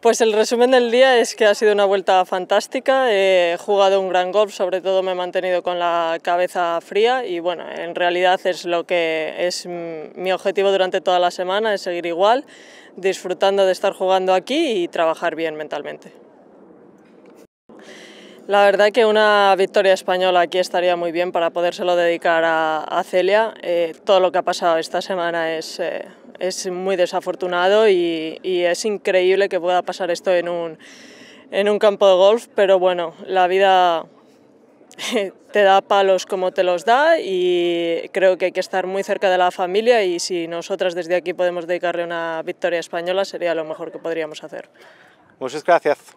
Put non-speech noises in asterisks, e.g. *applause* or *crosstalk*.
Pues el resumen del día es que ha sido una vuelta fantástica, he jugado un gran golf, sobre todo me he mantenido con la cabeza fría y bueno, en realidad es lo que es mi objetivo durante toda la semana, es seguir igual, disfrutando de estar jugando aquí y trabajar bien mentalmente. La verdad que una victoria española aquí estaría muy bien para podérselo dedicar a, Celia. Eh, todo lo que ha pasado esta semana es, eh, muy desafortunado y, es increíble que pueda pasar esto en un, en un campo de golf, pero bueno, la vida *laughs* te da palos como te los da y creo que hay que estar muy cerca de la familia y si nosotras desde aquí podemos dedicarle una victoria española sería lo mejor que podríamos hacer. Muchas gracias.